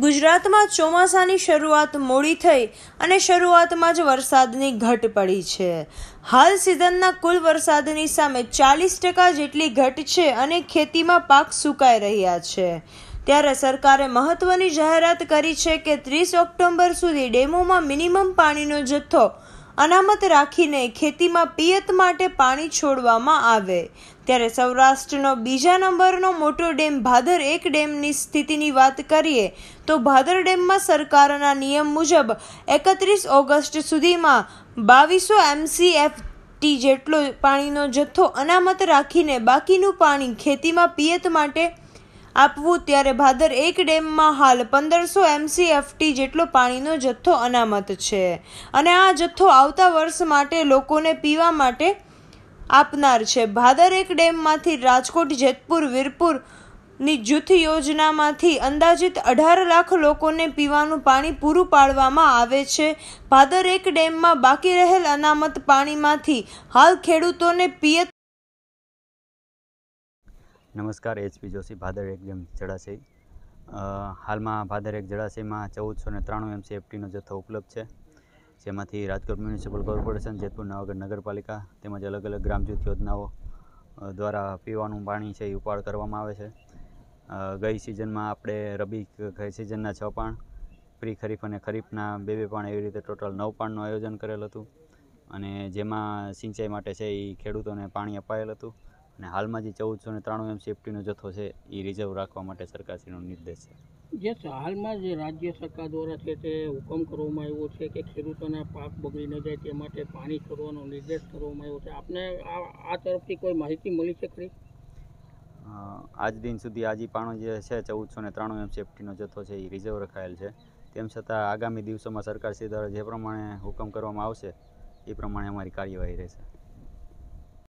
ગુજરાતમાં ચોમાસાની શરૂઆત મોડી થઈ અને શરૂઆતમાં જ વરસાદની ઘટ પડી છે હાલ સિઝનના કુલ વરસાદની સામે ચાલીસ ટકા જેટલી ઘટ છે અને ખેતીમાં પાક સુકાઈ રહ્યા છે ત્યારે સરકારે મહત્વની જાહેરાત કરી છે કે ત્રીસ ઓક્ટોબર સુધી ડેમોમાં મિનિમમ પાણીનો જથ્થો અનામત રાખીને ખેતીમાં પિયત માટે પાણી છોડવામાં આવે ત્યારે સૌરાષ્ટ્રનો બીજા નંબરનો મોટો ડેમ ભાદર એક ડેમની સ્થિતિની વાત કરીએ તો ભાદર ડેમમાં સરકારના નિયમ મુજબ એકત્રીસ ઓગસ્ટ સુધીમાં બાવીસો એમસીએફ ટી જેટલો પાણીનો જથ્થો અનામત રાખીને બાકીનું પાણી ખેતીમાં પિયત માટે આપવું ત્યારે ભાદર એક ડેમમાં હાલ પંદરસો એમસીએફટી જેટલો પાણીનો જથ્થો અનામત છે અને આ જથ્થો આવતા વર્ષ માટે લોકોને પીવા માટે આપનાર છે ભાદર એક ડેમમાંથી રાજકોટ જેતપુર વીરપુર ની જૂથ યોજનામાંથી અંદાજિત અઢાર લાખ લોકોને પીવાનું પાણી પૂરું પાડવામાં આવે છે ભાદર એક ડેમમાં બાકી રહેલ અનામત પાણીમાંથી હાલ ખેડૂતોને પિયત નમસ્કાર એચપી જોશી ભાદર એક જેમ જળાશય હાલમાં ભાદર એક જળાશયમાં ચૌદસો ને ત્રાણું એમસીએફટીનો જથ્થો ઉપલબ્ધ છે જેમાંથી રાજકોટ મ્યુનિસિપલ કોર્પોરેશન જેતપુર નવાગઢ નગરપાલિકા તેમજ અલગ અલગ ગ્રામજૂથ યોજનાઓ દ્વારા પીવાનું પાણી છે એ ઉપાડ કરવામાં આવે છે ગઈ સિઝનમાં આપણે રબી સિઝનના છ પાણ પ્રી ખરીફ અને ખરીફના બે બે પાણ એવી રીતે ટોટલ નવ પાણનું આયોજન કરેલ હતું અને જેમાં સિંચાઈ માટે છે એ ખેડૂતોને પાણી અપાયેલ હતું અને હાલમાં જે ચૌદસો ને ત્રાણું એમ સેફટીનો જથ્થો છે એ રિઝર્વ રાખવા માટે સરકારશ્રીનો નિર્દેશ છે યસ હાલમાં જે રાજ્ય સરકાર દ્વારા છે તે હુકમ કરવામાં આવ્યો છે કે ખેડૂતોના પાક બગડી ન જાય તે માટે પાણી છોડવાનો નિર્દેશ કરવામાં આવ્યો છે આપને આ તરફથી કોઈ માહિતી મળી છે ખરી આજ દિન સુધી આજે પાણો જે છે ચૌદસો ને ત્રાણું એમ સેફટીનો જથ્થો છે એ રિઝર્વ રખાયેલ છે તેમ છતાં આગામી દિવસોમાં સરકારશ્રી દ્વારા જે પ્રમાણે હુકમ કરવામાં આવશે એ પ્રમાણે અમારી કાર્યવાહી રહેશે